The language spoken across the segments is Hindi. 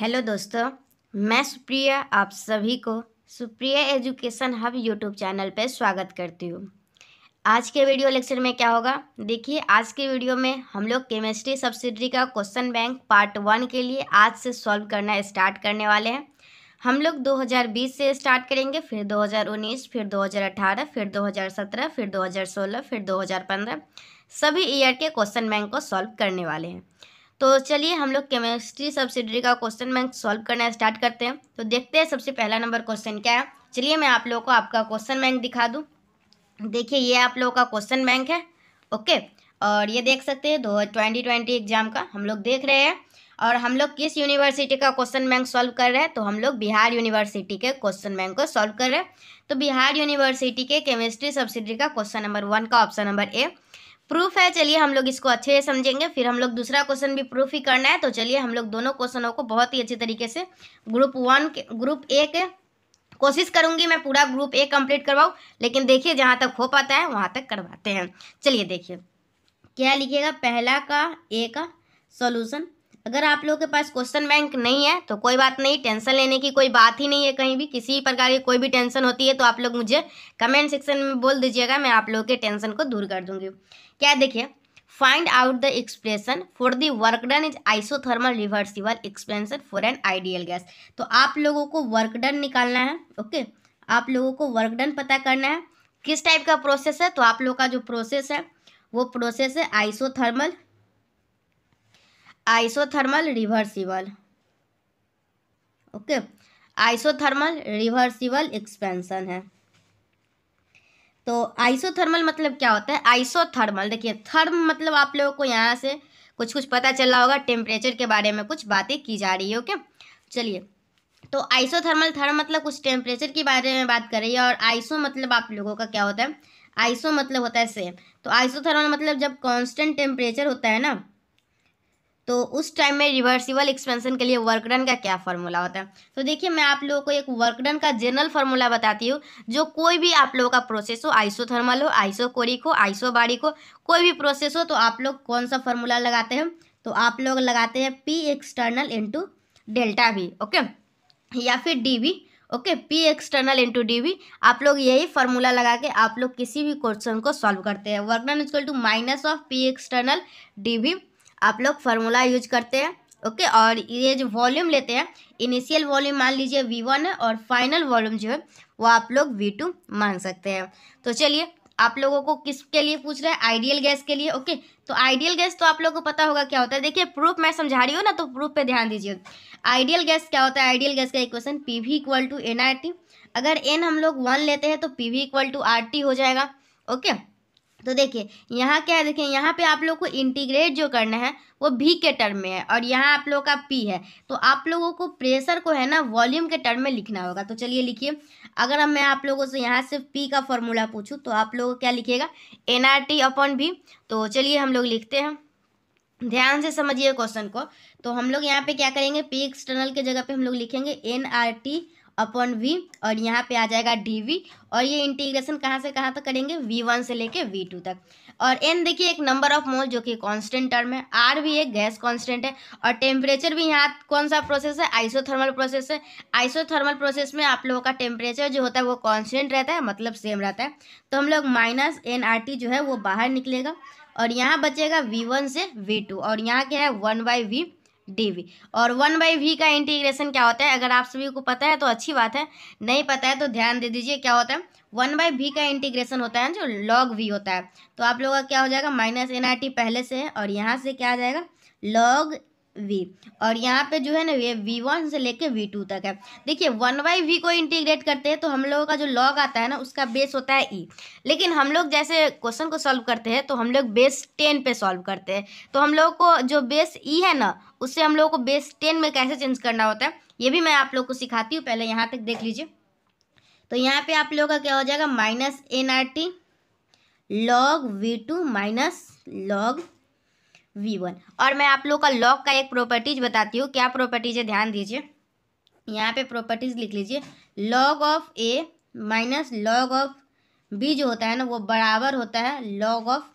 हेलो दोस्तों मैं सुप्रिया आप सभी को Supriya education hub YouTube channel पर स्वागत करती हूँ आज के वीडियो लेक्चर में क्या होगा देखिए आज के वीडियो में हम लोग केमिस्ट्री सब्सिडरी का क्वेश्चन बैंक पार्ट वन के लिए आज से सॉल्व करना स्टार्ट करने वाले हैं हम लोग 2020 से स्टार्ट करेंगे फिर 2019 फिर 2018 फिर 2017 फिर 2016 फिर 2015 सभी ईयर के क्वेश्चन बैंक को सॉल्व करने वाले हैं तो चलिए हम लोग केमिस्ट्री सब्सिडरी का क्वेश्चन बैंक सॉल्व करना स्टार्ट करते हैं तो देखते हैं सबसे पहला नंबर क्वेश्चन क्या है चलिए मैं आप लोगों को आपका क्वेश्चन बैंक दिखा दूँ देखिए ये आप लोगों का क्वेश्चन बैंक है ओके और ये देख सकते हैं दो ट्वेंटी ट्वेंटी एग्जाम का हम लोग देख रहे हैं और हम लोग किस यूनिवर्सिटी का क्वेश्चन बैंक सॉल्व कर रहे हैं तो हम लोग बिहार यूनिवर्सिटी के क्वेश्चन बैंक को सॉल्व कर रहे हैं तो बिहार यूनिवर्सिटी के केमिस्ट्री सब्सिडी का क्वेश्चन नंबर वन का ऑप्शन नंबर ए प्रूफ है चलिए हम लोग इसको अच्छे से समझेंगे फिर हम लोग दूसरा क्वेश्चन भी प्रूफ ही करना है तो चलिए हम लोग दोनों क्वेश्चनों को बहुत ही अच्छे तरीके से ग्रुप वन के ग्रुप ए के कोशिश करूंगी मैं पूरा ग्रुप ए कंप्लीट करवाऊँ लेकिन देखिए जहाँ तक हो पाता है वहाँ तक करवाते हैं चलिए देखिए क्या लिखिएगा पहला का ए का सोल्यूशन अगर आप लोगों के पास क्वेश्चन बैंक नहीं है तो कोई बात नहीं टेंशन लेने की कोई बात ही नहीं है कहीं भी किसी भी प्रकार की कोई भी टेंशन होती है तो आप लोग मुझे कमेंट सेक्शन में बोल दीजिएगा मैं आप लोगों के टेंशन को दूर कर दूंगी क्या देखिए find out the expression for the work done is isothermal reversible expansion for an ideal gas तो आप लोगों को वर्क डन निकालना है ओके आप लोगों को वर्क डन पता करना है किस टाइप का प्रोसेस है तो आप लोग का जो प्रोसेस है वो प्रोसेस है isothermal isothermal reversible okay isothermal reversible expansion है तो आइसोथर्मल मतलब क्या होता है आइसोथर्मल देखिए थर्म मतलब आप लोगों को यहाँ से कुछ कुछ पता चल रहा होगा टेम्परेचर के बारे में कुछ बातें की जा रही है ओके चलिए तो आइसोथर्मल थर्म मतलब कुछ टेम्परेचर के बारे में बात कर रही है और आइसो मतलब आप लोगों का क्या होता है आइसो मतलब होता है सेम तो आइसोथर्मल मतलब जब कॉन्स्टेंट टेम्परेचर होता है ना तो उस टाइम में रिवर्सिबल एक्सपेंशन के लिए वर्कडन का क्या फॉर्मूला होता है तो देखिए मैं आप लोगों को एक वर्कडन का जनरल फॉर्मूला बताती हूँ जो कोई भी आप लोगों का प्रोसेस हो आइसोथर्मल हो आइसोकोरिक हो आइसो बाड़ी हो कोई भी प्रोसेस हो तो आप लोग कौन सा फॉर्मूला लगाते हैं तो आप लोग लगाते हैं P external into delta V okay या फिर D V okay P external into D V आप लोग यही फार्मूला लगा के आप लोग किसी भी क्वेश्चन को सॉल्व करते हैं work done is equal to minus of P external D V आप लोग फार्मूला यूज करते हैं ओके और ये जो वॉल्यूम लेते हैं इनिशियल वॉल्यूम मान लीजिए वी वन है और फाइनल वॉल्यूम जो है वो आप लोग वी टू मान सकते हैं तो चलिए आप लोगों को किसके लिए पूछ रहा है आइडियल गैस के लिए ओके तो आइडियल गैस तो आप लोगों को पता होगा क्या होता है देखिए प्रूफ मैं समझा रही हूँ ना तो प्रूफ पे ध्यान दीजिए आइडियल गैस क्या होता है आइडियल गैस का equation P V equal to N R T अगर एन हम लोग वन लेते हैं तो P V equal to R T हो जाएगा ओके okay? तो देखिए यहाँ क्या है देखिए यहाँ पे आप लोग को इंटीग्रेट जो करना है वो भी के टर्म में है और यहाँ आप लोगों का पी है तो आप लोगों को प्रेशर को है ना वॉल्यूम के टर्म में लिखना होगा तो चलिए लिखिए अगर मैं आप लोगों से यहाँ से पी का फॉर्मूला पूछूँ तो आप लोग क्या लिखिएगा एन आर टी अपॉन भी तो चलिए हम लोग लिखते हैं ध्यान से समझिए क्वेश्चन को तो हम लोग यहाँ पे क्या करेंगे पी एक्सटर्नल के जगह पे हम लोग लिखेंगे N R T upon V और यहाँ पे आ जाएगा डी वी और ये इंटीग्रेशन कहाँ से कहाँ तक करेंगे वी वन से लेके वी टू तक और एन देखिए एक नंबर ऑफ मोल जो कि कांस्टेंट टर्म है आर भी एक गैस कांस्टेंट है और टेम्परेचर भी यहाँ कौन सा प्रोसेस है आइसोथर्मल प्रोसेस है आइसोथर्मल प्रोसेस में आप लोगों का टेम्परेचर जो होता है वो कॉन्स्टेंट रहता है मतलब सेम रहता है तो हम लोग माइनस एन आर टी जो है वो बाहर निकलेगा और यहाँ बचेगा वी वन से वी टू और यहाँ क्या है वन बाई वी डी और वन बाई वी का इंटीग्रेशन क्या होता है अगर आप सभी को पता है तो अच्छी बात है नहीं पता है तो ध्यान दे दीजिए क्या होता है वन बाई वी का इंटीग्रेशन होता है जो लॉग वी होता है तो आप लोगों का क्या हो जाएगा माइनस एन पहले से है और यहाँ से क्या आ जाएगा लॉग वी और यहाँ पे जो है ना ये वी वन से लेके वी टू तक है देखिए वन बाई वी को इंटीग्रेट करते हैं तो हम लोगों का जो लॉग आता है ना उसका बेस होता है ई e. लेकिन हम लोग जैसे क्वेश्चन को सॉल्व करते हैं तो हम लोग बेस टेन पे सॉल्व करते हैं तो हम लोगों को जो बेस ई e है ना उससे हम लोगों को बेस टेन में कैसे चेंज करना होता है ये भी मैं आप लोग को सिखाती हूँ पहले यहाँ तक देख लीजिए तो यहाँ पे आप लोगों का क्या हो जाएगा minus n R T log V two minus log V one और मैं आप लोग का लॉग का एक प्रॉपर्टीज बताती हूँ क्या प्रॉपर्टीज है ध्यान दीजिए यहाँ पे प्रॉपर्टीज लिख लीजिए log of A minus log of B जो होता है ना वो बराबर होता है log of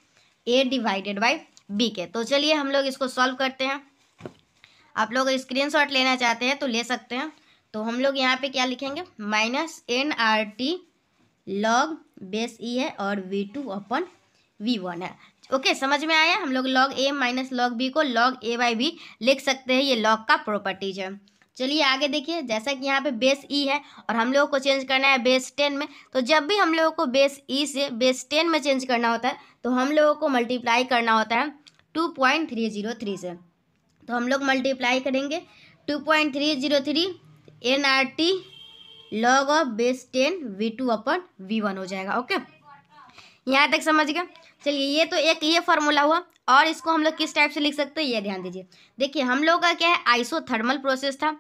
A divided by B के तो चलिए हम लोग इसको सॉल्व करते हैं आप लोग शॉट लेना चाहते हैं तो ले सकते हैं तो हम लोग यहाँ पे क्या लिखेंगे minus n R T log base e है और V two upon V one है ओके okay, समझ में आया हम लोग log A minus log B को लॉग ए बाई बी लिख सकते हैं ये लॉग का प्रॉपर्टीज है चलिए आगे देखिए जैसा कि यहाँ पे बेस ई e है और हम लोगों को चेंज करना है बेस टेन में तो जब भी हम लोगों को बेस ई e से बेस टेन में चेंज करना होता है तो हम लोगों को मल्टीप्लाई करना होता है two point three zero three से तो हम लोग मल्टीप्लाई करेंगे two point three zero three n R T log of base ten V two upon V one हो जाएगा ओके यहाँ तक समझ गया चलिए ये तो एक ये फार्मूला हुआ और इसको हम लोग किस टाइप से लिख सकते हैं ये ध्यान दीजिए देखिए हम लोग का क्या है आइसोथर्मल प्रोसेस था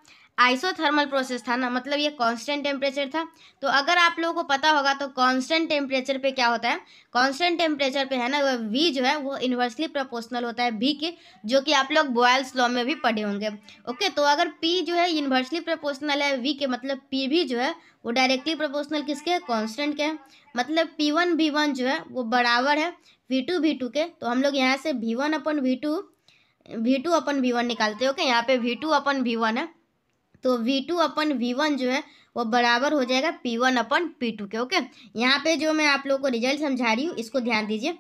आइसोथर्मल प्रोसेस था ना मतलब ये कांस्टेंट टेम्परेचर था तो अगर आप लोगों को पता होगा तो कांस्टेंट टेम्परेचर पे क्या होता है कांस्टेंट टेम्परेचर पे है ना वह वी जो है वो इन्वर्सली प्रोपोर्शनल होता है बी के जो कि आप लोग बॉयल्स लॉ में भी पढ़े होंगे ओके तो अगर पी जो है इन्वर्सली प्रपोर्सनल है वी के मतलब पी भी जो है वो डायरेक्टली प्रपोर्सनल किसके है कॉन्स्टेंट के है मतलब पी वन वन जो है वो बराबर है वी टू वी टू के तो हम लोग यहाँ से V one upon V two V two upon V one निकालते हैं ओके यहाँ पे V two upon V one है तो V two upon V one जो है वो बराबर हो जाएगा P one upon P two के ओके यहाँ पे जो मैं आप लोगों को रिजल्ट समझा रही हूँ इसको ध्यान दीजिए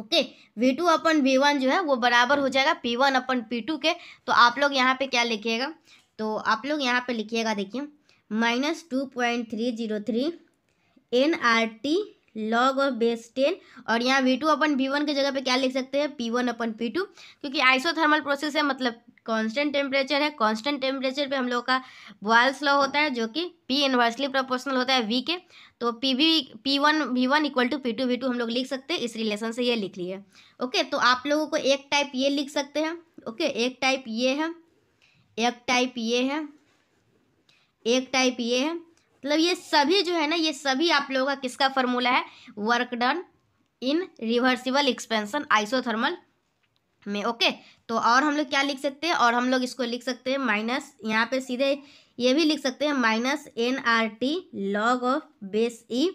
okay V two upon V one जो है वो बराबर हो जाएगा P one upon P two के तो आप लोग यहाँ पे क्या लिखिएगा तो आप लोग यहाँ पे लिखिएगा देखिए minus two point three zero three n R T log of base ten और यहाँ V two upon V one की जगह पे क्या लिख सकते हैं P one upon P two क्योंकि आइसोथर्मल प्रोसेस है मतलब कांस्टेंट टेम्परेचर है कांस्टेंट टेम्परेचर पे हम लोग का बॉयल्स लॉ होता है जो कि पी इन्वर्सली प्रोपोर्शनल होता है वी के तो P V P one V one equal to P two V two हम लोग लिख सकते हैं इस रिलेशन से ये लिख लिए ओके तो आप लोगों को एक टाइप ये लिख सकते हैं ओके एक टाइप ये है एक टाइप ये है एक टाइप ये है मतलब ये सभी जो है ना ये सभी आप लोगों का किसका फॉर्मूला है work done in reversible expansion isothermal में ओके तो और हम लोग क्या लिख सकते हैं और हम लोग इसको लिख सकते हैं माइनस यहाँ पे सीधे ये भी लिख सकते हैं minus n R T log of base e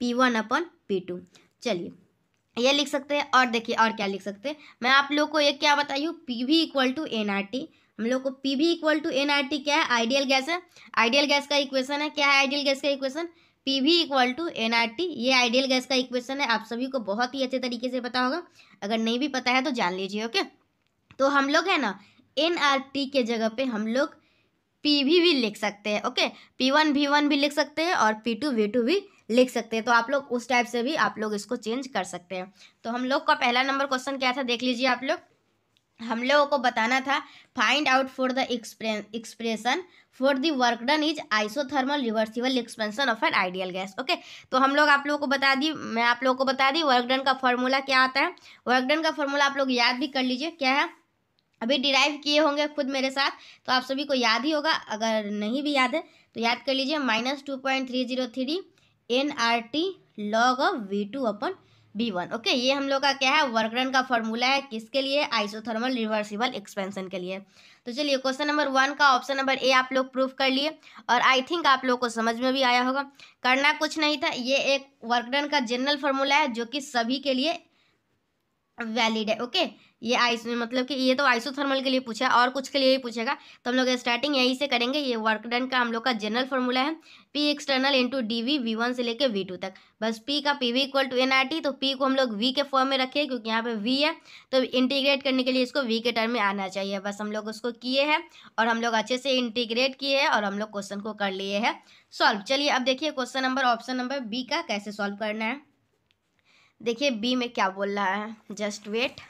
P one upon P two चलिए ये लिख सकते हैं और देखिए और क्या लिख सकते हैं मैं आप लोग को एक क्या बताई हूँ P V equal to N R T हम लोग को P V equal to N R T क्या है आइडियल गैस है आइडियल गैस का इक्वेशन है क्या है आइडियल गैस का equation P V equal to N R T ये आइडियल गैस का इक्वेशन है आप सभी को बहुत ही अच्छे तरीके से पता होगा अगर नहीं भी पता है तो जान लीजिए ओके तो हम लोग है ना एन आर टी के जगह पे हम लोग पी भी भी लिख सकते हैं okay P one V one भी लिख सकते हैं और पी टू वी टू भी लिख सकते हैं तो आप लोग उस टाइप से भी आप लोग इसको चेंज कर सकते हैं तो हम लोग का पहला नंबर क्वेश्चन क्या था देख लीजिए आप लोग हम लोगों को बताना था find out for the expression for the work done is isothermal reversible expansion of an ideal gas okay तो हम लोग आप लोगों को बता दी मैं आप लोगों को बता दी वर्क डन का फॉर्मूला क्या आता है वर्क डन का फॉर्मूला आप लोग याद भी कर लीजिए क्या है अभी डिराइव किए होंगे खुद मेरे साथ तो आप सभी को याद ही होगा अगर नहीं भी याद है तो याद कर लीजिए minus two point three zero three n R T log of V two upon V one okay ये हम लोग का क्या है वर्कडन का फॉर्मूला है किसके लिए आइसोथर्मल रिवर्सिबल एक्सपेंशन के लिए तो चलिए क्वेश्चन नंबर वन का ऑप्शन नंबर ए आप लोग प्रूफ कर लिए और आई थिंक आप लोग को समझ में भी आया होगा करना कुछ नहीं था ये एक वर्कडन का जनरल फार्मूला है जो कि सभी के लिए वैलिड है ओके ये आइस मतलब कि ये तो आइसोथर्मल के लिए पूछा और कुछ के लिए ही पूछेगा तो हम लोग स्टार्टिंग यहीं से करेंगे ये वर्क डन का हम लोग का जनरल फॉर्मूला है P external into D V V one से लेकर वी टू तक बस पी का P V equal to N R T तो पी को हम लोग वी के फॉर्म में रखें क्योंकि यहाँ पे वी है तो इंटीग्रेट करने के लिए इसको वी के टर्म में आना चाहिए बस हम लोग उसको किए हैं और हम लोग अच्छे से इंटीग्रेट किए हैं और हम लोग क्वेश्चन को कर लिए हैं सॉल्व चलिए अब देखिए question number option number B का कैसे सॉल्व करना है देखिए बी में क्या बोल रहा है जस्ट वेट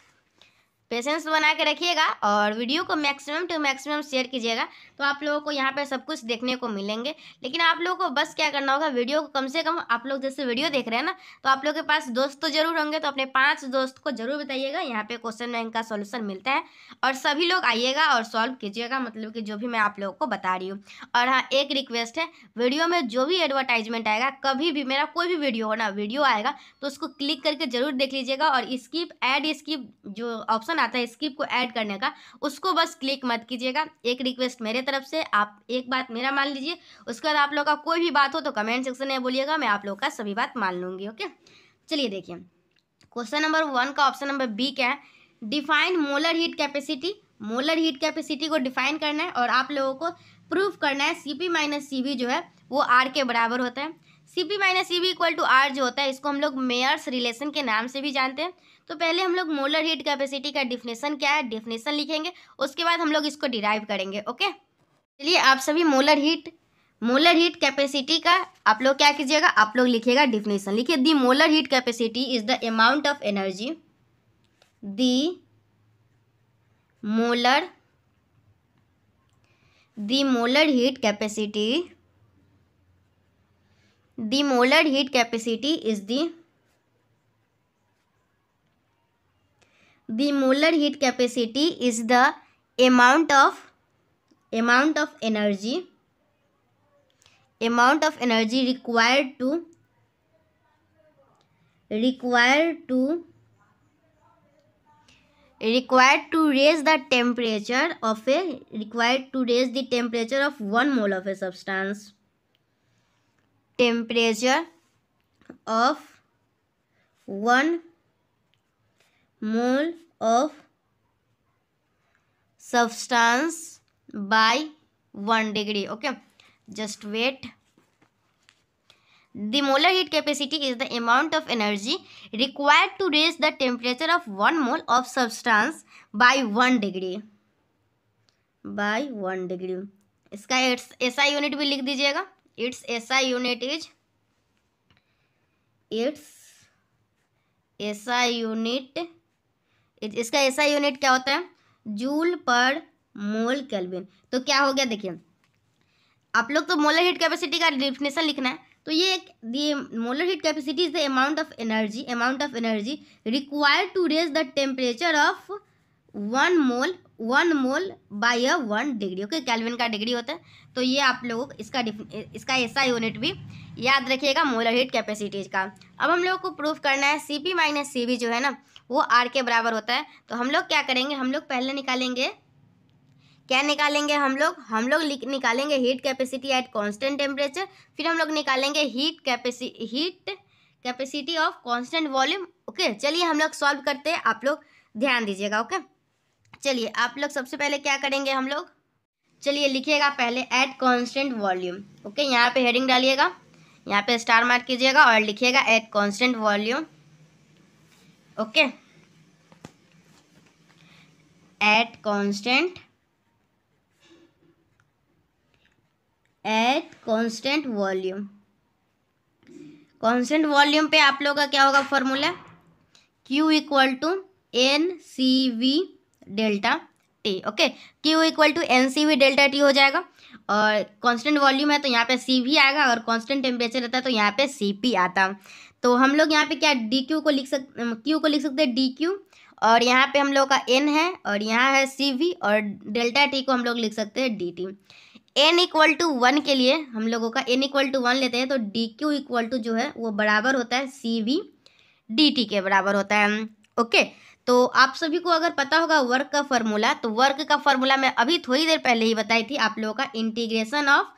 पेशेंस बना के रखिएगा और वीडियो को मैक्सिमम टू मैक्सिमम शेयर कीजिएगा तो आप लोगों को यहाँ पर सब कुछ देखने को मिलेंगे लेकिन आप लोगों को बस क्या करना होगा वीडियो को कम से कम आप लोग जैसे वीडियो देख रहे हैं ना तो आप लोग के पास दोस्त तो जरूर होंगे तो अपने पाँच दोस्त को जरूर बताइएगा यहाँ पर क्वेश्चन बैंक का सोल्यूशन मिलता है और सभी लोग आइएगा और सॉल्व कीजिएगा मतलब कि जो भी मैं आप लोगों को बता रही हूँ और हाँ एक रिक्वेस्ट है वीडियो में जो भी एडवर्टाइजमेंट आएगा कभी भी मेरा कोई भी वीडियो हो ना वीडियो आएगा तो उसको क्लिक करके जरूर देख लीजिएगा और स्किप एड स्किप जो ऑप्शन आता है स्किप को ऐड करने का उसको बस क्लिक मत कीजिएगा एक रिक्वेस्ट मेरे तरफ से आप एक बात मेरा मान लीजिए उसके बाद आप लोग का कोई भी बात हो तो कमेंट सेक्शन में बोलिएगा मैं आप लोग का सभी बात मान लूँगी ओके चलिए देखिए क्वेश्चन नंबर वन का ऑप्शन नंबर बी क्या है define molar heat capacity molar heat capacity को डिफाइन करना है और आप लोगों को प्रूफ करना है C P minus C V जो है वो आर के बराबर होता है C P minus C V equal to R जो होता है इसको हम लोग मेयर्स रिलेशन के नाम से भी जानते हैं तो पहले हम लोग मोलर हीट कैपेसिटी का डिफिनेशन क्या है डिफिनेशन लिखेंगे उसके बाद हम लोग इसको डिराइव करेंगे ओके चलिए आप सभी molar heat molar heat capacity का आप लोग क्या कीजिएगा आप लोग लिखिएगा डिफिनेशन लिखिए the molar heat capacity is the amount of energy the molar the molar heat capacity the molar heat capacity is the the molar heat capacity is the amount of amount of energy amount of energy required to required to required to raise the temperature of a required to raise the temperature of one mole of a substance temperature of one mole of substance by one degree okay just wait the molar heat capacity is the amount of energy required to raise the temperature of one mole of substance by one degree by one degree इसका इट्स ऐसा यूनिट भी लिख दीजिएगा its SI unit is its SI unit इसका ऐसा यूनिट क्या होता है जूल पर मोल कैल्विन तो क्या हो गया देखिए आप लोग तो मोलर हीट कैपेसिटी का डिफिनेशन लिखना है तो ये the molar heat capacity is the amount of energy amount of energy required to raise the temperature of one mole one mole by a one degree okay kelvin का डिग्री होता है तो ये आप लोग इसका इसका ऐसा यूनिट भी याद रखिएगा मोलर हीट कैपेसिटीज का अब हम लोगों को प्रूफ करना है C P minus C V जो है ना वो आर के बराबर होता है तो हम लोग क्या करेंगे हम लोग पहले निकालेंगे क्या निकालेंगे हम लोग हम लोग निकालेंगे heat capacity at constant temperature फिर हम लोग निकालेंगे heat capacity heat capacity of constant volume okay चलिए हम लोग सॉल्व करते हैं आप लोग ध्यान दीजिएगा ओके चलिए आप लोग सबसे पहले क्या करेंगे हम लोग चलिए लिखिएगा पहले एट कॉन्स्टेंट वॉल्यूम ओके यहाँ पर हेडिंग डालिएगा यहाँ पर स्टार मार्क कीजिएगा और लिखिएगा at constant volume okay at constant at constant volume constant volume पे आप लोग का क्या होगा formula Q equal to n C V delta T okay Q equal to n C V delta T हो जाएगा और कांस्टेंट वॉल्यूम है तो यहाँ पे सी भी आएगा और कांस्टेंट टेम्परेचर रहता है तो यहाँ पे सी पी आता तो हम लोग यहाँ पे क्या डी क्यू को लिख सक क्यू को लिख सकते हैं डी क्यू और यहाँ पे हम लोग का एन है और यहाँ है सी वी और डेल्टा टी को हम लोग लिख सकते हैं D T n equal to one के लिए हम लोगों का एन इक्वल टू वन लेते हैं तो डी क्यू इक्वल टू जो है वो बराबर होता है सी वी डी टी के बराबर होता है ओके तो आप सभी को अगर पता होगा वर्क का फार्मूला तो वर्क का फार्मूला मैं अभी थोड़ी देर पहले ही बताई थी आप लोगों का integration of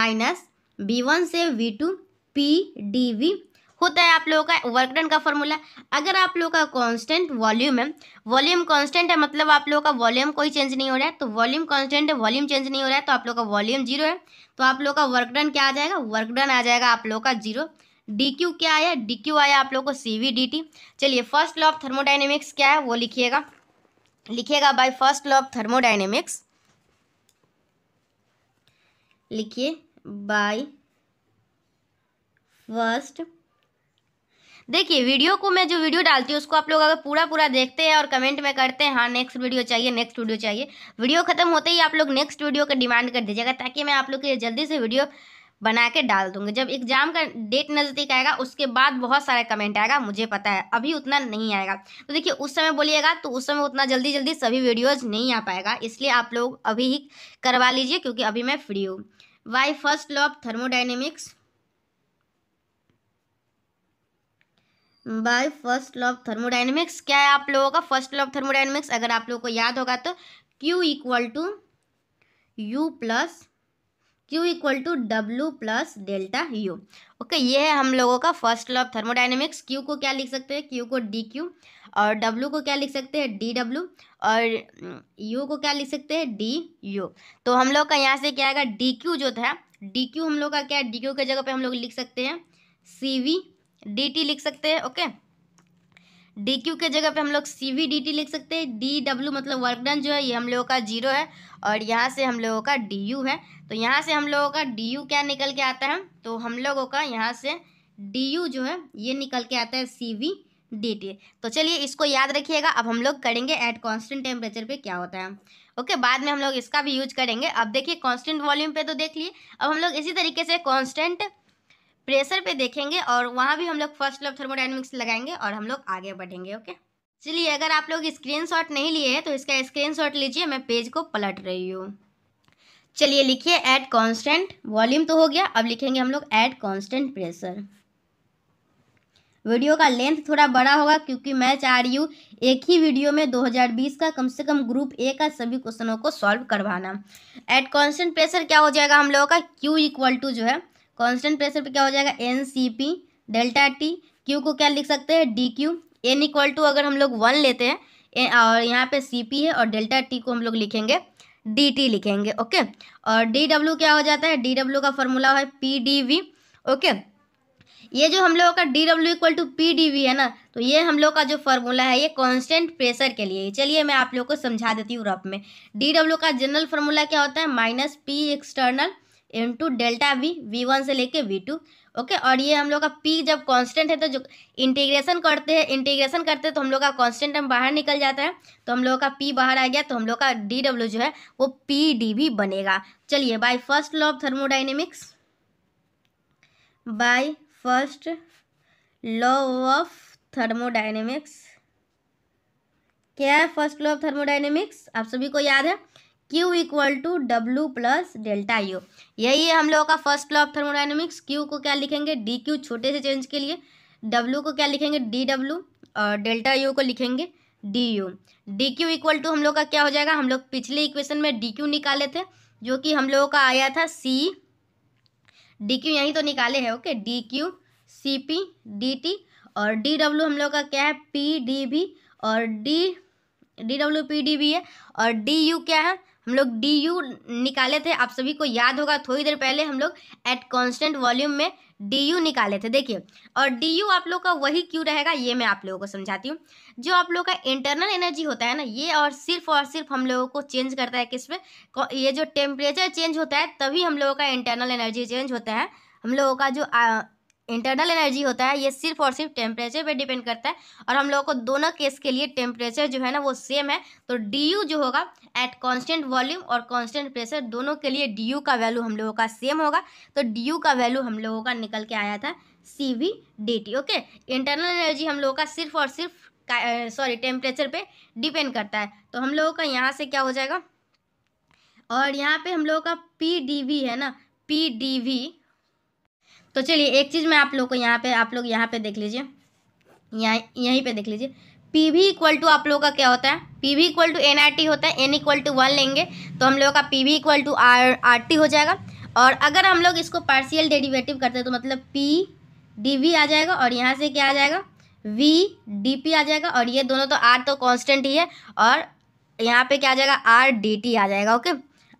minus V one से V two P D V होता है आप लोगों का वर्क डन का फॉर्मूला अगर आप लोगों का कांस्टेंट वॉल्यूम है वॉल्यूम कांस्टेंट है मतलब आप लोगों का वॉल्यूम कोई चेंज नहीं हो रहा है तो वॉल्यूम कांस्टेंट है वॉल्यूम चेंज नहीं हो रहा है तो आप लोग का वॉल्यूम जीरो है तो आप लोग का वर्क डन क्या आ जाएगा वर्क डन आ जाएगा आप लोग का जीरो डी क्यू क्या आया डी क्यू आया आप लोग को सी वी डी टी चलिए फर्स्ट लॉ ऑफ थर्मोडाइनेमिक्स क्या है वो लिखिएगा लिखिएगा by first law of thermodynamics लिखिए बाय फर्स्ट देखिए वीडियो को मैं जो वीडियो डालती हूँ उसको आप लोग अगर पूरा पूरा देखते हैं और कमेंट में करते हैं हाँ नेक्स्ट वीडियो चाहिए नेक्स्ट वीडियो चाहिए वीडियो खत्म होते ही आप लोग नेक्स्ट वीडियो का डिमांड कर दीजिएगा ताकि मैं आप लोग के लिए जल्दी से वीडियो बना के डाल दूंगी जब एग्जाम का डेट नज़दीक आएगा उसके बाद बहुत सारा कमेंट आएगा मुझे पता है अभी उतना नहीं आएगा तो देखिए उस समय बोलिएगा तो उस समय उतना जल्दी जल्दी सभी वीडियोज नहीं आ पाएगा इसलिए आप लोग अभी ही करवा लीजिए क्योंकि अभी मैं फ्री हूँ by first law of thermodynamics by first law of thermodynamics क्या है आप लोगों का फर्स्ट लॉ ऑफ थर्मोडाइनमिक्स अगर आप लोगों को याद होगा तो Q equal to U plus Q equal to W plus delta U okay ये है हम लोगों का first law of thermodynamics Q को क्या लिख सकते हैं Q को डी क्यू और W को क्या लिख सकते हैं डी डब्ल्यू और यू को क्या लिख सकते हैं डी यू तो हम लोग का यहाँ से क्या आएगा डी क्यू जो था डी क्यू हम लोग का क्या है डी क्यू की जगह पे हम लोग लिख सकते हैं सी वी डी टी लिख सकते हैं ओके डी क्यू के जगह पे हम लोग सी वी डी टी लिख सकते हैं डी डब्ल्यू मतलब वर्क डन जो है ये हम लोगों का जीरो है और यहाँ से हम लोगों का डी यू है तो यहाँ से हम लोगों का डी यू क्या निकल के आता है तो हम लोगों का यहाँ से डी यू जो है ये निकल के आता है सी वी डी टी तो चलिए इसको याद रखिएगा अब हम लोग करेंगे एट कॉन्स्टेंट टेम्परेचर पे क्या होता है ओके okay, बाद में हम लोग इसका भी यूज करेंगे अब देखिए कांस्टेंट वॉल्यूम पे तो देख लिए अब हम लोग इसी तरीके से कांस्टेंट प्रेशर पे देखेंगे और वहाँ भी हम लोग फर्स्ट लॉ थर्मोडाइनमिक्स लगाएंगे और हम लोग आगे बढ़ेंगे ओके चलिए अगर आप लोग स्क्रीनशॉट नहीं लिए हैं तो इसका स्क्रीनशॉट लीजिए मैं पेज को पलट रही हूँ चलिए लिखिए एट कांस्टेंट वॉल्यूम तो हो गया अब लिखेंगे हम लोग एट कांस्टेंट प्रेशर वीडियो का लेंथ थोड़ा बड़ा होगा क्योंकि मैं चाह रही हूँ एक ही वीडियो में 2020 का कम से कम ग्रुप ए का सभी क्वेश्चनों को सॉल्व करवाना एट कांस्टेंट प्रेशर क्या हो जाएगा हम लोगों का क्यू इक्वल टू जो है कांस्टेंट प्रेशर पे क्या हो जाएगा n C P delta T Q को क्या लिख सकते हैं D Q n equal to अगर हम लोग वन लेते हैं और यहाँ पे सी पी है और डेल्टा टी को हम लोग लिखेंगे डी टी लिखेंगे ओके और डी डब्ल्यू क्या हो जाता है डी डब्ल्यू का फॉर्मूला है पी डी वी ओके ये जो हम लोगों का D W equal to P D V है ना तो ये हम लोग का जो फॉर्मूला है ये कांस्टेंट प्रेशर के लिए चलिए मैं आप लोग को समझा देती हूँ रफ में डी डब्ल्यू का जनरल फॉर्मूला क्या होता है minus P external into delta V V one से लेके वी टू ओके और ये हम लोग का पी जब कांस्टेंट है तो जो इंटीग्रेशन करते हैं इंटीग्रेशन करते हैं तो हम लोग का कांस्टेंट हम बाहर निकल जाता है तो हम लोग का पी बाहर आ गया तो हम लोग का डी डब्ल्यू जो है वो पी डी भी बनेगा चलिए by first law of thermodynamics by first law of thermodynamics क्या है फर्स्ट लॉ ऑफ थर्मोडाइनेमिक्स आप सभी को याद है Q equal to W plus delta U यही है हम लोगों का first law of thermodynamics Q को क्या लिखेंगे डी क्यू छोटे से चेंज के लिए W को क्या लिखेंगे डी डब्ल्यू और डेल्टा यू को लिखेंगे D U D Q equal to हम लोग का क्या हो जाएगा हम लोग पिछले इक्वेशन में डी क्यू निकाले थे जो कि हम लोगों का आया था सी डी क्यू यहीं तो निकाले हैं okay D Q C P D T और डी डब्ल्यू हम लोग का क्या है पी डी भी और D D W P D V है और डी यू क्या है हम लोग डी यू निकाले थे आप सभी को याद होगा थोड़ी देर पहले हम लोग एट कॉन्स्टेंट वॉल्यूम में डी यू निकाले थे देखिए और डी यू आप लोग का वही क्यों रहेगा ये मैं आप लोगों को समझाती हूँ जो आप लोग का इंटरनल एनर्जी होता है ना ये और सिर्फ और सिर्फ हम लोगों को चेंज करता है किस पे ये जो टेम्परेचर चेंज होता है तभी हम लोगों का इंटरनल एनर्जी चेंज होता है हम लोगों का जो इंटरनल एनर्जी होता है ये सिर्फ और सिर्फ टेम्परेचर पे डिपेंड करता है और हम लोगों को दोनों केस के लिए टेम्परेचर जो है ना वो सेम है तो डी यू जो होगा एट कांस्टेंट वॉल्यूम और कांस्टेंट प्रेशर दोनों के लिए डी यू का वैल्यू हम लोगों का सेम होगा तो डी यू का वैल्यू हम लोगों का निकल के आया था C V D T okay internal energy हम लोगों का सिर्फ और सिर्फ सॉरी टेम्परेचर पे डिपेंड करता है तो हम लोगों का यहाँ से क्या हो जाएगा और यहाँ पे हम लोगों का पी डी वी है ना पी डी वी तो चलिए एक चीज़ में आप लोग को यहाँ पे आप लोग यहाँ पे देख लीजिए यहाँ यहीं पे देख लीजिए पी वी इक्वल टू आप लोगों का क्या होता है P V equal to N R T होता है एन इक्वल टू वन लेंगे तो हम लोगों का P V equal to R R T हो जाएगा और अगर हम लोग इसको पार्शियल डेरिवेटिव करते हैं तो मतलब पी डी वी आ जाएगा और यहाँ से क्या आ जाएगा वी डी पी आ जाएगा और ये दोनों तो आर तो कॉन्स्टेंट ही है और यहाँ पे क्या आ जाएगा आर डी टी आ जाएगा ओके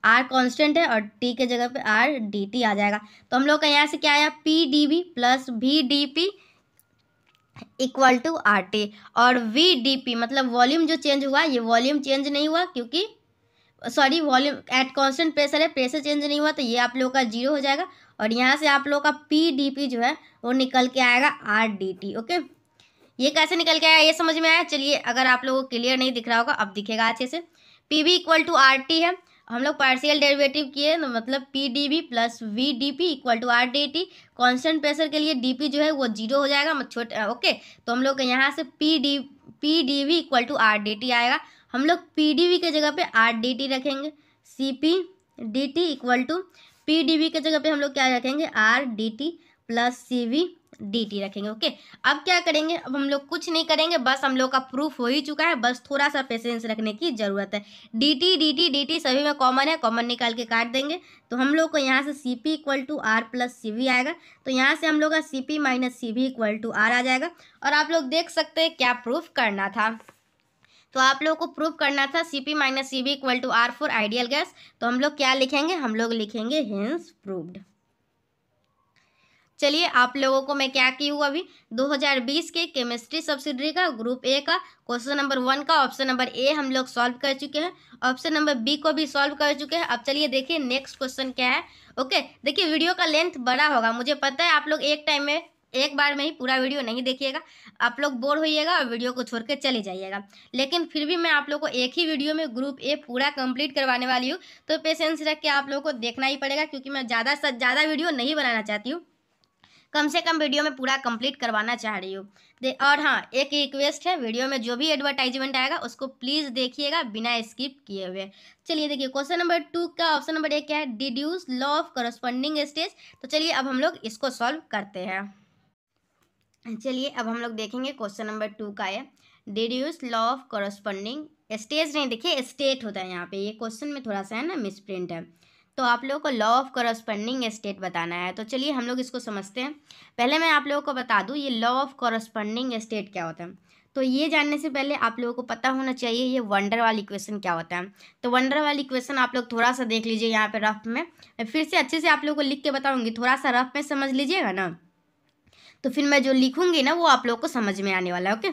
आर कॉन्स्टेंट है और टी के जगह पे आर डी टी आ जाएगा तो हम लोग का यहाँ से क्या आया P D V plus V D P equal to R T और वी डी पी मतलब वॉल्यूम जो चेंज हुआ ये वॉल्यूम चेंज नहीं हुआ क्योंकि sorry volume at constant pressure है प्रेशर चेंज नहीं हुआ तो ये आप लोगों का जीरो हो जाएगा और यहाँ से आप लोगों का पी डी पी जो है वो निकल के आएगा आर डी टी ओके ये कैसे निकल के आया ये समझ में आया चलिए अगर आप लोगों को क्लियर नहीं दिख रहा होगा अब दिखेगा अच्छे से P V equal to R T है हम लोग पार्शियल डेरिवेटिव किए तो मतलब P D V plus V D P equal to R D T constant pressure के लिए डी पी जो है वो जीरो हो जाएगा छोटे ओके तो हम लोग यहाँ से P D P D V equal to R D T आएगा हम लोग पी डी वी के जगह पे आर डी टी रखेंगे C P D T equal to P D V के जगह पे हम लोग क्या रखेंगे R D T plus C V D T रखेंगे ओके अब क्या करेंगे अब हम लोग कुछ नहीं करेंगे बस हम लोग का प्रूफ हो ही चुका है बस थोड़ा सा पेशेंस रखने की ज़रूरत है D T D T D T सभी में कॉमन है कॉमन निकाल के काट देंगे तो हम लोग को यहाँ से C P equal to R plus C V आएगा तो यहाँ से हम लोग का C P minus C V equal to R आ जाएगा और आप लोग देख सकते हैं क्या प्रूफ करना था तो आप लोगों को प्रूफ करना था C P minus C V equal to R for ideal gas तो हम लोग क्या लिखेंगे हम लोग लिखेंगे हिंस प्रूव्ड चलिए आप लोगों को मैं क्या की हूँ अभी 2020 के केमिस्ट्री सब्सिडरी का ग्रुप ए का क्वेश्चन नंबर वन का ऑप्शन नंबर ए हम लोग सॉल्व कर चुके हैं ऑप्शन नंबर बी को भी सॉल्व कर चुके हैं अब चलिए देखिए नेक्स्ट क्वेश्चन क्या है ओके देखिए वीडियो का लेंथ बड़ा होगा मुझे पता है आप लोग एक टाइम में एक बार में ही पूरा वीडियो नहीं देखिएगा आप लोग बोर होइएगा और वीडियो को छोड़ कर चले जाइएगा लेकिन फिर भी मैं आप लोग को एक ही वीडियो में ग्रुप ए पूरा कंप्लीट करवाने वाली हूँ तो पेशेंस रख के आप लोग को देखना ही पड़ेगा क्योंकि मैं ज़्यादा से ज़्यादा वीडियो नहीं बनाना चाहती हूँ कम से कम वीडियो में पूरा कंप्लीट करवाना चाह रही हूँ और हाँ एक रिक्वेस्ट है वीडियो में जो भी एडवर्टाइजमेंट आएगा उसको प्लीज़ देखिएगा बिना स्किप किए हुए चलिए देखिए क्वेश्चन नंबर टू का ऑप्शन नंबर एक क्या है deduce law of corresponding stage तो चलिए अब हम लोग इसको सॉल्व करते हैं चलिए अब हम लोग देखेंगे क्वेश्चन नंबर टू का है deduce law of corresponding stage नहीं देखिए स्टेट होता है यहाँ पे ये क्वेश्चन में थोड़ा सा है ना मिसप्रिंट है तो आप लोगों को लॉ ऑफ कॉरस्पॉन्डिंग स्टेट बताना है तो चलिए हम लोग इसको समझते हैं पहले मैं आप लोगों को बता दूँ ये लॉ ऑफ कॉरस्पॉन्डिंग स्टेट क्या होता है तो ये जानने से पहले आप लोगों को पता होना चाहिए ये वंडर वाली इक्वेशन क्या होता है तो वंडर वाली इक्वेशन आप लोग थोड़ा सा देख लीजिए यहाँ पे रफ में फिर से अच्छे से आप लोगों को लिख के बताऊँगी थोड़ा सा रफ में समझ लीजिएगा ना तो फिर मैं जो लिखूंगी ना वो आप लोग को समझ में आने वाला है ओके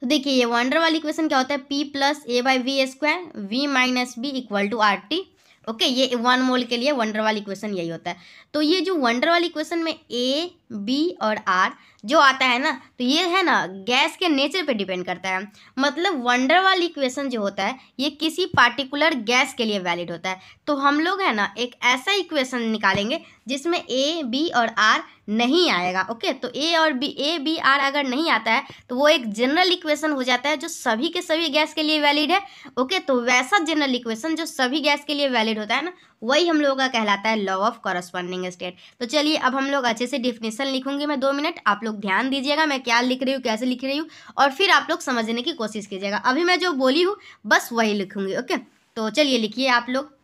तो देखिए ये वंडर वाली इक्वेशन क्या होता है P plus a by V square V minus b equal to R T okay ये वन मोल के लिए वंडर वाली क्वेश्चन यही होता है तो ये जो वंडर वाली क्वेश्चन में ए बी और आर जो आता है ना तो ये है ना गैस के नेचर पे डिपेंड करता है मतलब वंडर वाल इक्वेशन जो होता है ये किसी पार्टिकुलर गैस के लिए वैलिड होता है तो हम लोग है ना एक ऐसा इक्वेशन निकालेंगे जिसमें ए बी और आर नहीं आएगा ओके तो ए और बी ए बी आर अगर नहीं आता है तो वो एक जनरल इक्वेशन हो जाता है जो सभी के सभी गैस के लिए वैलिड है ओके तो वैसा जनरल इक्वेशन जो सभी गैस के लिए वैलिड होता है ना वही हम लोगों का कहलाता है लॉ ऑफ कॉरस्पॉन्डिंग स्टेट तो चलिए अब हम लोग अच्छे से डिफिनेशन लिखूंगी मैं दो मिनट आप लोग लोग ध्यान दीजिएगा मैं क्या लिख रही हूँ कैसे लिख रही हूँ और फिर आप लोग समझने की कोशिश कीजिएगा अभी मैं जो बोली हूँ बस वही लिखूँगी ओके तो चलिए लिखिए आप लोग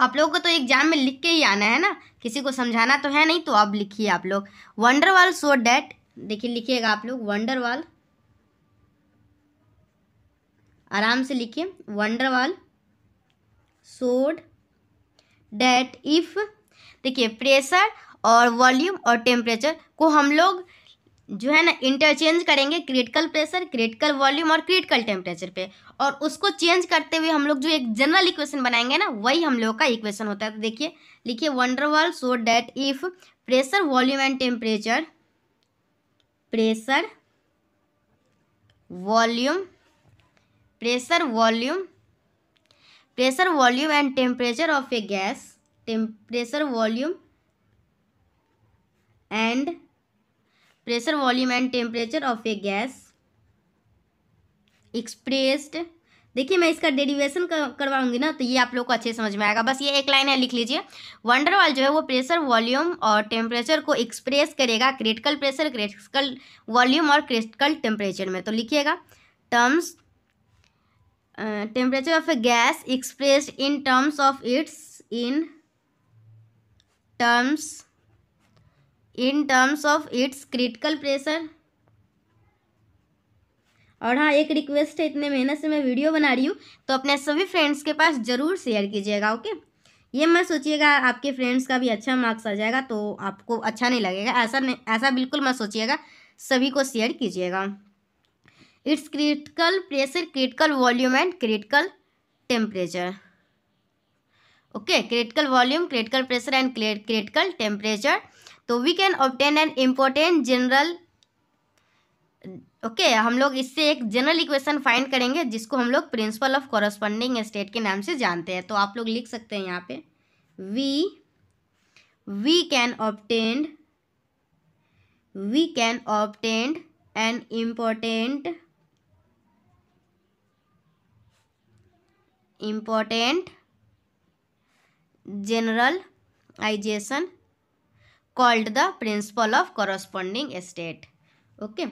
आप लोगों को तो एग्जाम में लिख के ही आना है ना किसी को समझाना तो है नहीं तो अब लिखिए आप लोग वंडर वाल सो डैट देखिए लिखिएगा आप लोग वंडर वाल आराम से लिखिए van der Waals showed that if देखिए प्रेशर और वॉल्यूम और टेम्परेचर को हम लोग जो है ना इंटरचेंज करेंगे क्रिटिकल प्रेशर क्रिटिकल वॉल्यूम और क्रिटिकल टेम्परेचर पे और उसको चेंज करते हुए हम लोग जो एक जनरल इक्वेशन बनाएंगे ना वही हम लोग का इक्वेशन होता है तो देखिए लिखिए van der Waals so that if pressure volume and temperature pressure volume pressure volume pressure volume and temperature of a gas temperature volume and pressure volume and temperature of a gas expressed देखिए मैं इसका डेरिवेशन करवाऊंगी ना तो ये आप लोग को अच्छे समझ में आएगा बस ये एक लाइन है लिख लीजिए वंडरवाल जो है वो प्रेशर वॉल्यूम और टेम्परेचर को एक्सप्रेस करेगा क्रिटिकल प्रेशर क्रिटिकल वॉल्यूम और क्रिटिकल टेम्परेचर में तो लिखिएगा terms temperature of a gas expressed in terms of its in terms in terms of its critical pressure और हाँ एक रिक्वेस्ट है इतने मेहनत से मैं वीडियो बना रही हूँ तो अपने सभी फ्रेंड्स के पास ज़रूर शेयर कीजिएगा ओके ये मैं सोचिएगा आपके फ्रेंड्स का भी अच्छा मार्क्स आ जाएगा तो आपको अच्छा नहीं लगेगा ऐसा नहीं ऐसा बिल्कुल मैं सोचिएगा सभी को शेयर कीजिएगा its critical pressure critical volume and critical temperature okay critical volume critical pressure and critical temperature तो we can obtain an important general okay हम लोग इससे एक जनरल इक्वेशन फाइंड करेंगे जिसको हम लोग प्रिंसिपल ऑफ कॉरस्पॉन्डिंग स्टेट के नाम से जानते हैं तो आप लोग लिख सकते हैं यहाँ पे we we can obtained we can obtained an important important generalization called the principle of corresponding estate okay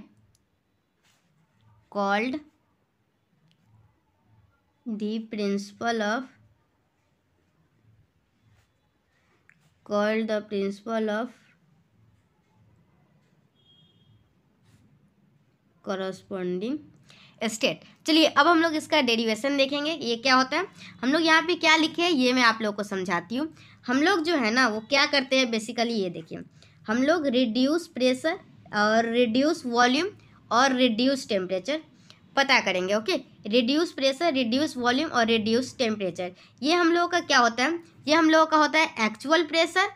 called the principle of called the principle of corresponding estate चलिए अब हम लोग इसका डेरिवेशन देखेंगे ये क्या होता है हम लोग यहाँ पे क्या लिखे हैं ये मैं आप लोग को समझाती हूँ हम लोग जो है ना वो क्या करते हैं बेसिकली ये देखिए हम लोग रिड्यूस प्रेशर और रिड्यूस वॉल्यूम और रिड्यूस टेम्परेचर पता करेंगे okay reduce pressure reduce volume और रिड्यूस टेम्परेचर ये हम लोगों का क्या होता है ये हम लोगों का होता है actual pressure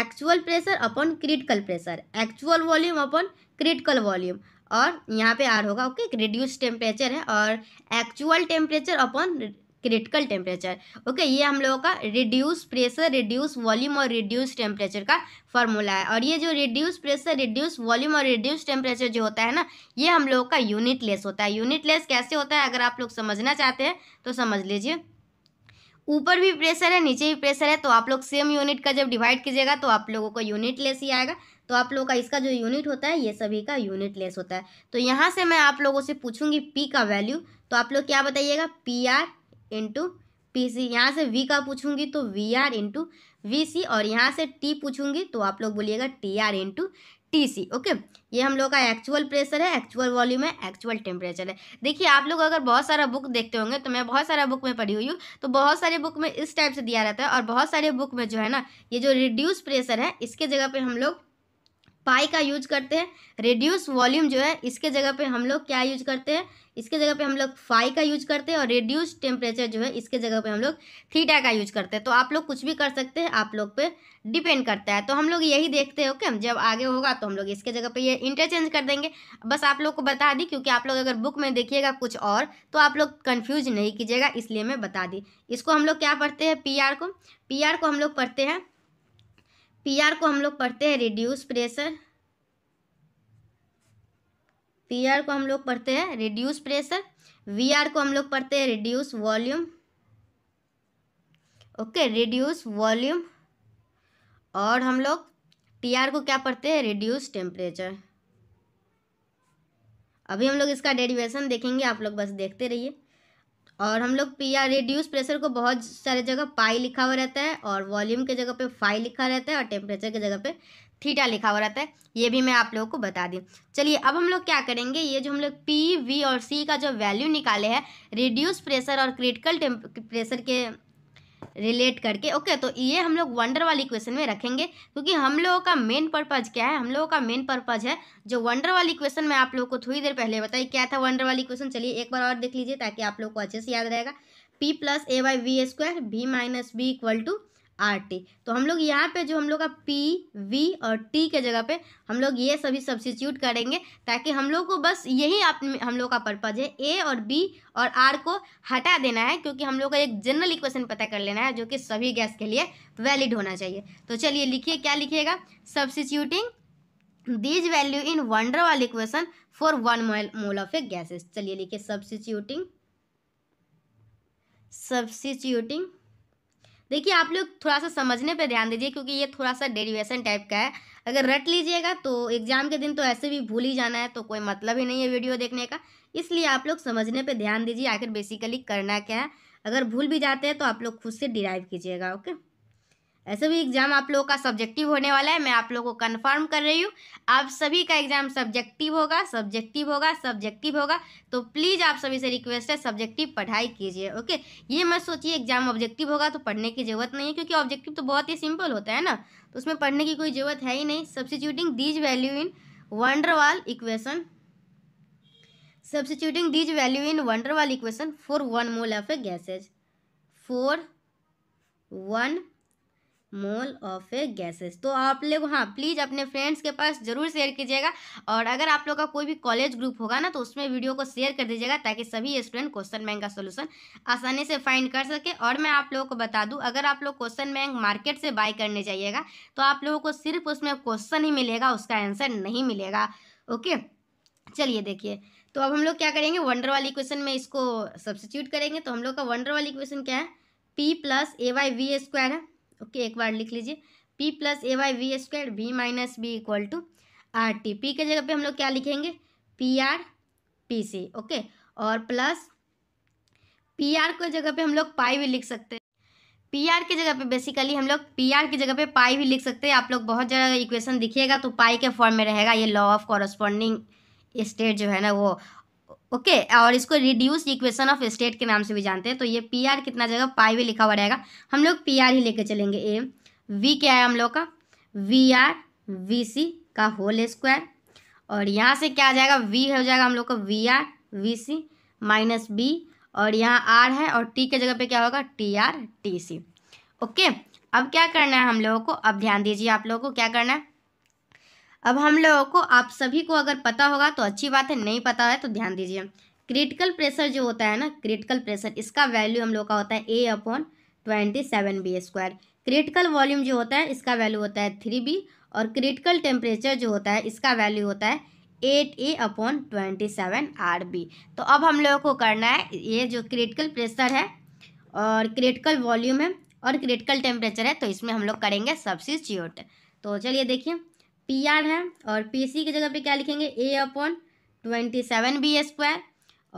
actual pressure upon critical pressure actual volume upon critical volume और यहाँ पे आर होगा ओके रिड्यूस टेम्परेचर है और actual temperature upon critical temperature okay ये हम लोगों का रिड्यूस प्रेशर रिड्यूस वॉल्यूम और रिड्यूस टेम्परेचर का फॉर्मूला है और ये जो रिड्यूस प्रेशर रिड्यूस वॉल्यूम और रिड्यूस टेम्परेचर जो होता है ना ये हम लोगों का यूनिट लेस होता है यूनिट लेस कैसे होता है अगर आप लोग समझना चाहते हैं तो समझ लीजिए ऊपर भी प्रेशर है नीचे भी प्रेशर है तो आप लोग सेम यूनिट का जब डिवाइड कीजिएगा तो आप लोगों को यूनिट लेस ही आएगा तो आप लोगों का इसका जो यूनिट होता है ये सभी का यूनिट लेस होता है तो यहाँ से मैं आप लोगों से पूछूंगी पी का वैल्यू तो आप लोग क्या बताइएगा P R into P C यहाँ से वी का पूछूंगी तो V R into V C और यहाँ से टी पूछूंगी तो आप लोग बोलिएगा T R into T C okay ये हम लोग का एक्चुअल प्रेशर है एक्चुअल वॉल्यूम है एक्चुअल टेम्परेचर है देखिए आप लोग अगर बहुत सारा बुक देखते होंगे तो मैं बहुत सारा बुक में पढ़ी हुई हूँ तो बहुत सारे बुक में इस टाइप से दिया रहता है और बहुत सारे बुक में जो है ना ये जो रिड्यूस प्रेशर है इसके जगह पर हम लोग पाई का यूज करते हैं रेड्यूस वॉल्यूम जो है इसके जगह पे हम लोग क्या यूज करते हैं इसके जगह पे हम लोग फाई का यूज करते हैं और रेड्यूस टेम्परेचर जो है इसके जगह पे हम लोग थीटा का यूज करते हैं तो आप लोग कुछ भी कर सकते हैं आप लोग पे डिपेंड करता है तो हम लोग यही देखते हैं ओके हम जब आगे होगा तो हम लोग इसके जगह पे ये इंटरचेंज कर देंगे बस आप लोग को बता दी क्योंकि आप लोग अगर बुक में देखिएगा कुछ और तो आप लोग कन्फ्यूज नहीं कीजिएगा इसलिए मैं बता दी इसको हम लोग क्या पढ़ते हैं पी को पी को हम लोग पढ़ते हैं पीआर को हम लोग पढ़ते हैं रिड्यूस प्रेशर पीआर को हम लोग पढ़ते हैं रिड्यूस प्रेशर वीआर को हम लोग पढ़ते हैं reduce volume okay reduce volume और हम लोग टीआर को क्या पढ़ते हैं रिड्यूस टेम्परेचर अभी हम लोग इसका डेरिवेशन देखेंगे आप लोग बस देखते रहिए और हम लोग पी या रिड्यूस प्रेशर को बहुत सारे जगह पाई लिखा हुआ रहता है और वॉल्यूम के जगह पे फाई लिखा रहता है और टेम्परेचर के जगह पे थीटा लिखा हुआ रहता है ये भी मैं आप लोगों को बता दी चलिए अब हम लोग क्या करेंगे ये जो हम लोग पी वी और सी का जो वैल्यू निकाले हैं रिड्यूस प्रेशर और क्रिटिकल प्रेशर के रिलेट करके ओके तो ये हम लोग वंडर वाली क्वेश्चन में रखेंगे क्योंकि हम लोगों का मेन पर्पज क्या है हम लोगों का मेन पर्पज है जो वंडर वाली क्वेश्चन में आप लोगों को थोड़ी देर पहले बताई क्या था वंडर वाली क्वेश्चन चलिए एक बार और देख लीजिए ताकि आप लोग को अच्छे से याद रहेगा P plus a by V square V minus b equal to R T तो हम लोग यहाँ पे जो हम लोग का पी वी और टी के जगह पे हम लोग ये सभी सब्सिट्यूट करेंगे ताकि हम लोग को बस यही आप हम लोग का पर्पज है ए और बी और आर को हटा देना है क्योंकि हम लोग का एक जनरल इक्वेशन पता कर लेना है जो कि सभी गैस के लिए वैलिड होना चाहिए तो चलिए लिखिए क्या लिखिएगा substituting these value in van der Waals equation for one mole of a gases चलिए लिखिए सब्सिट्यूटिंग सब्सिट्यूटिंग देखिए आप लोग थोड़ा सा समझने पे ध्यान दीजिए क्योंकि ये थोड़ा सा डेरिवेशन टाइप का है अगर रट लीजिएगा तो एग्जाम के दिन तो ऐसे भी भूल ही जाना है तो कोई मतलब ही नहीं है वीडियो देखने का इसलिए आप लोग समझने पर ध्यान दीजिए आखिर बेसिकली करना क्या है अगर भूल भी जाते हैं तो आप लोग खुद से डिराइव कीजिएगा ओके वैसे भी एग्ज़ाम आप लोगों का सब्जेक्टिव होने वाला है मैं आप लोगों को कंफर्म कर रही हूँ आप सभी का एग्ज़ाम सब्जेक्टिव होगा सब्जेक्टिव होगा सब्जेक्टिव होगा तो प्लीज़ आप सभी से रिक्वेस्ट है सब्जेक्टिव पढ़ाई कीजिए ओके ये मत सोचिए एग्ज़ाम ऑब्जेक्टिव होगा तो पढ़ने की ज़रूरत नहीं है क्योंकि ऑब्जेक्टिव तो बहुत ही सिंपल होता है ना तो उसमें पढ़ने की कोई ज़रूरत है ही नहीं substituting these value in Waals equation substituting these value in van der equation for one mole of a gases for one mole of a gases तो आप लोग हाँ प्लीज़ अपने फ्रेंड्स के पास जरूर शेयर कीजिएगा और अगर आप लोग का कोई भी कॉलेज ग्रुप होगा ना तो उसमें वीडियो को शेयर कर दीजिएगा ताकि सभी स्टूडेंट क्वेश्चन बैंक का सोल्यूशन आसानी से फाइंड कर सके और मैं आप लोगों को बता दूँ अगर आप लोग क्वेश्चन बैंक मार्केट से बाय करने जाइएगा तो आप लोगों को सिर्फ उसमें क्वेश्चन ही मिलेगा उसका आंसर नहीं मिलेगा ओके चलिए देखिए तो अब हम लोग क्या करेंगे वंडर वाली क्वेश्चन में इसको सब्सिट्यूट करेंगे तो हम लोग का वंडर वाली क्वेश्चन क्या है P plus a by V square है ओके एक बार लिख लीजिए P plus a by V square V minus b equal to R T P के जगह पे हम लोग क्या लिखेंगे P R P C okay और प्लस पी आर को जगह पे हम लोग पाई भी लिख सकते हैं पी आर की जगह पे बेसिकली हम लोग पी आर की जगह पे पाई भी लिख सकते हैं आप लोग बहुत ज़्यादा इक्वेशन दिखिएगा तो पाई के फॉर्म में रहेगा ये लॉ ऑफ कॉरस्पॉन्डिंग स्टेट जो है ना वो ओके okay, और इसको रिड्यूस इक्वेशन ऑफ स्टेट के नाम से भी जानते हैं तो ये पी आर कितना जगह पाई भी लिखा हुआ रहेगा हम लोग पी आर ही लेके चलेंगे ए वी क्या है हम लोग का वी आर वी सी का होल स्क्वायर और यहाँ से क्या आ जाएगा वी हो जाएगा हम लोग का V R V C minus b और यहाँ आर है और टी के जगह पे क्या होगा T R T C okay अब क्या करना है हम लोगों को अब ध्यान दीजिए आप लोगों को क्या करना है अब हम लोगों को आप सभी को अगर पता होगा तो अच्छी बात है नहीं पता है तो ध्यान दीजिए क्रिटिकल प्रेशर जो होता है ना क्रिटिकल प्रेशर इसका वैल्यू हम लोग का होता है a upon twenty seven b square critical volume जो होता है इसका वैल्यू होता है थ्री बी और क्रिटिकल टेम्परेचर जो होता है इसका वैल्यू होता है eight a upon twenty seven R b तो अब हम लोगों को करना है ये जो क्रिटिकल प्रेशर है और क्रिटिकल वॉल्यूम है और क्रिटिकल टेम्परेचर है तो इसमें हम लोग करेंगे सबसे सबसिट्यूट तो चलिए देखिए पी आर है और पी सी की जगह पे क्या लिखेंगे a upon twenty seven b square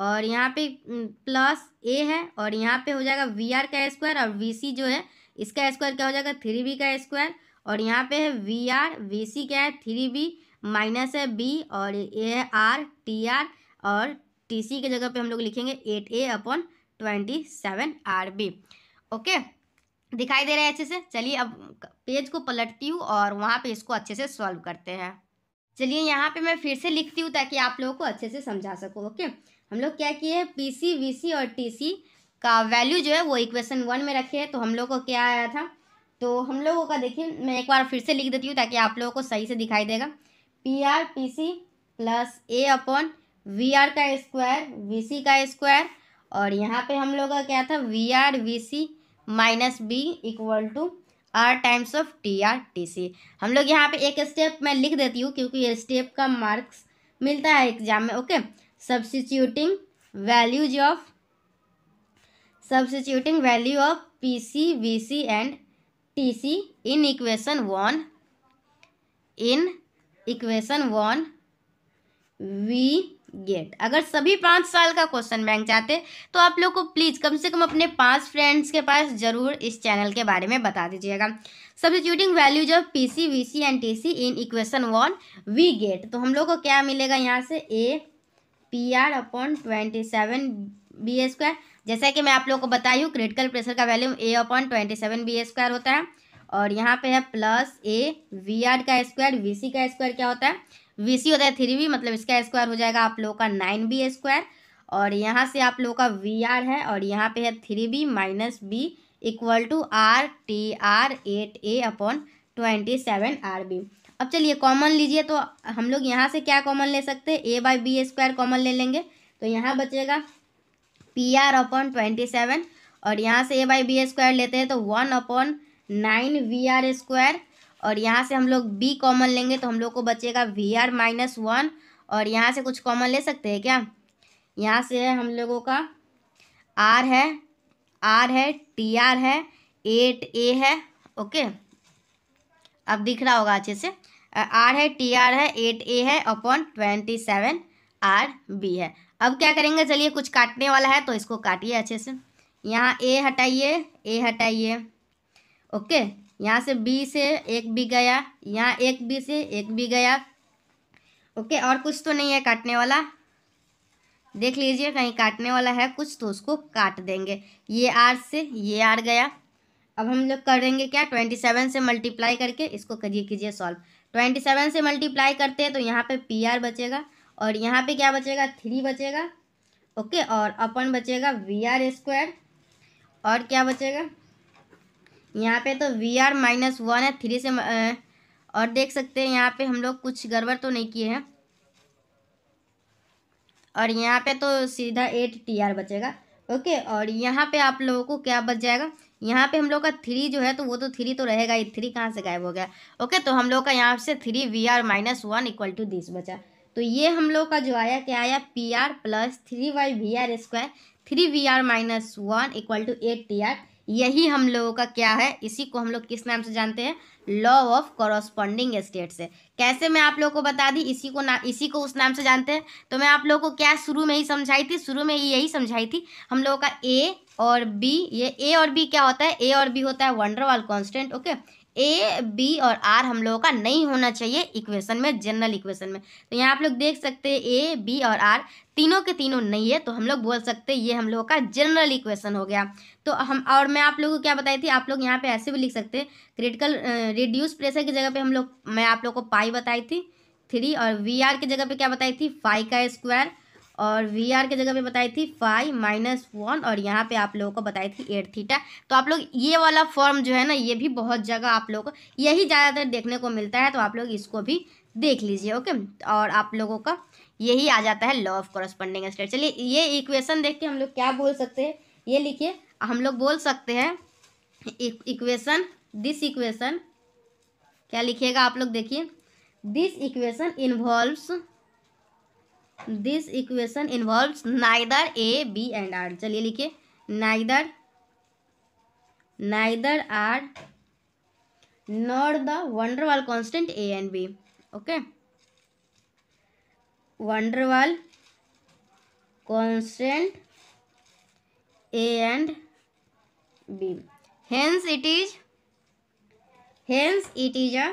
और यहाँ पे प्लस हम्म, ए है और यहाँ पे हो जाएगा वी आर का स्क्वायर और वी सी जो है इसका स्क्वायर क्या हो जाएगा थ्री बी का स्क्वायर और यहाँ पे है वी आर वी सी क्या है थ्री बी माइनस है बी और ए है आर टी आर और टी सी की जगह पे हम लोग लिखेंगे eight a upon twenty seven R b okay दिखाई दे रहे हैं अच्छे से चलिए अब पेज को पलटती हूँ और वहाँ पे इसको अच्छे से सॉल्व करते हैं चलिए यहाँ पे मैं फिर से लिखती हूँ ताकि आप लोगों को अच्छे से समझा सकूँ ओके हम लोग क्या किए हैं पी सी वी सी और टी सी का वैल्यू जो है वो इक्वेशन वन में रखे हैं तो हम लोग को क्या आया था तो हम लोगों का देखिए मैं एक बार फिर से लिख देती हूँ ताकि आप लोगों को सही से दिखाई देगा P R P C plus a upon V R का स्क्वायर वी सी का स्क्वायर और यहाँ पे हम लोग का क्या था V R V C minus b equal to R times of T R T C हम लोग यहाँ पे एक स्टेप मैं लिख देती हूँ क्योंकि ये स्टेप का मार्क्स मिलता है एग्जाम में okay substituting values of substituting value of P C V C and T C in equation one in equation one we get अगर सभी पाँच साल का क्वेश्चन बैंक चाहते तो आप लोग को प्लीज़ कम से कम अपने पांच फ्रेंड्स के पास ज़रूर इस चैनल के बारे में बता दीजिएगा substituting values of P C V C and T C in equation one we get तो हम लोग को क्या मिलेगा यहाँ से a P R upon twenty seven b a square जैसा कि मैं आप लोग को बताई हूँ क्रिटिकल प्रेशर का value a upon twenty seven b a square होता है और यहाँ पे है प्लस ए वी आर का स्क्वायर वी सी का स्क्वायर क्या होता है वी सी होता है थ्री वी मतलब इसका स्क्वायर हो जाएगा आप लोगों का नाइन बी स्क्वायर और यहाँ से आप लोगों का वी आर है और यहाँ पे है three b minus b equal to R T R eight a upon twenty seven R b अब चलिए कॉमन लीजिए तो हम लोग यहाँ से क्या कॉमन ले सकते हैं a by b square common ले लेंगे तो यहाँ बचेगा P R upon twenty seven और यहाँ से ए बाई बी स्क्वायर लेते हैं तो one upon nine V R square और यहाँ से हम लोग बी कॉमन लेंगे तो हम लोग को बचेगा वी आर माइनस वन और यहाँ से कुछ कॉमन ले सकते हैं क्या यहाँ से है हम लोगों का आर है आर है टी आर है एट ए है ओके अब दिख रहा होगा अच्छे से आर है टी आर है एट ए है upon twenty seven R b है अब क्या करेंगे चलिए कुछ काटने वाला है तो इसको काटिए अच्छे से यहाँ ए हटाइए ए हटाइए ओके यहाँ से बी से एक भी गया यहाँ एक बी से एक भी गया ओके और कुछ तो नहीं है काटने वाला देख लीजिए कहीं काटने वाला है कुछ तो उसको काट देंगे ये आर से ये आर गया अब हम लोग करेंगे क्या ट्वेंटी सेवन से मल्टीप्लाई करके इसको करिए कीजिए सॉल्व ट्वेंटी सेवन से मल्टीप्लाई करते हैं तो यहाँ पे पी आर बचेगा और यहाँ पे क्या बचेगा थ्री बचेगा ओके और अपन बचेगा वी आर स्क्वायर और क्या बचेगा यहाँ पे तो वी आर माइनस वन है थ्री से और देख सकते हैं यहाँ पे हम लोग कुछ गड़बड़ तो नहीं किए हैं और यहाँ पे तो सीधा एट टी आर बचेगा ओके और यहाँ पे आप लोगों को क्या बच जाएगा यहाँ पे हम लोग का थ्री जो है तो वो तो थ्री तो रहेगा ही थ्री कहाँ से गायब हो गया ओके तो हम लोग का यहाँ से three V R minus one equal to this बचा तो ये हम लोग का जो आया क्या आया P R plus three by V R square three V R minus one equal to eight T R यही हम लोगों का क्या है इसी को हम लोग किस नाम से जानते हैं लॉ ऑफ कॉरस्पॉन्डिंग स्टेट से कैसे मैं आप लोगों को बता दी इसी को ना इसी को उस नाम से जानते हैं तो मैं आप लोगों को क्या शुरू में ही समझाई थी शुरू में यही समझाई थी हम लोगों का ए और बी ये ए और बी क्या होता है ए और बी होता है van der Waals constant okay A B और आर हम लोगों का नहीं होना चाहिए इक्वेशन में जनरल इक्वेशन में तो यहाँ आप लोग देख सकते हैं ए बी और आर तीनों के तीनों नहीं है तो हम लोग बोल सकते हैं ये हम लोगों का जनरल इक्वेशन हो गया तो हम और मैं आप लोगों को क्या बताई थी आप लोग यहाँ पे ऐसे भी लिख सकते हैं क्रिटिकल रिड्यूस प्रेशर की जगह पर हम लोग मैं आप लोग को पाई बताई थी थ्री और वी आर की जगह पर क्या बताई थी फाइव का स्क्वायर और वी आर के जगह पे बताई थी फाइव माइनस वन और यहाँ पे आप लोगों को बताई थी एट थीटा तो आप लोग ये वाला फॉर्म जो है ना ये भी बहुत जगह आप लोगों को यही ज़्यादातर देखने को मिलता है तो आप लोग इसको भी देख लीजिए ओके और आप लोगों का यही आ जाता है लॉ ऑफ कॉरस्पॉन्डिंग स्टेट चलिए ये इक्वेशन देख के हम लोग क्या बोल सकते हैं ये लिखिए हम लोग बोल सकते हैं इक्वेशन दिस इक्वेशन क्या लिखिएगा आप लोग देखिए this equation involves this equation involve neither A B and R चलिए लिखिए neither neither R not the van der Waals constant A and B okay van der Waals constant A and B hence it is hence it is a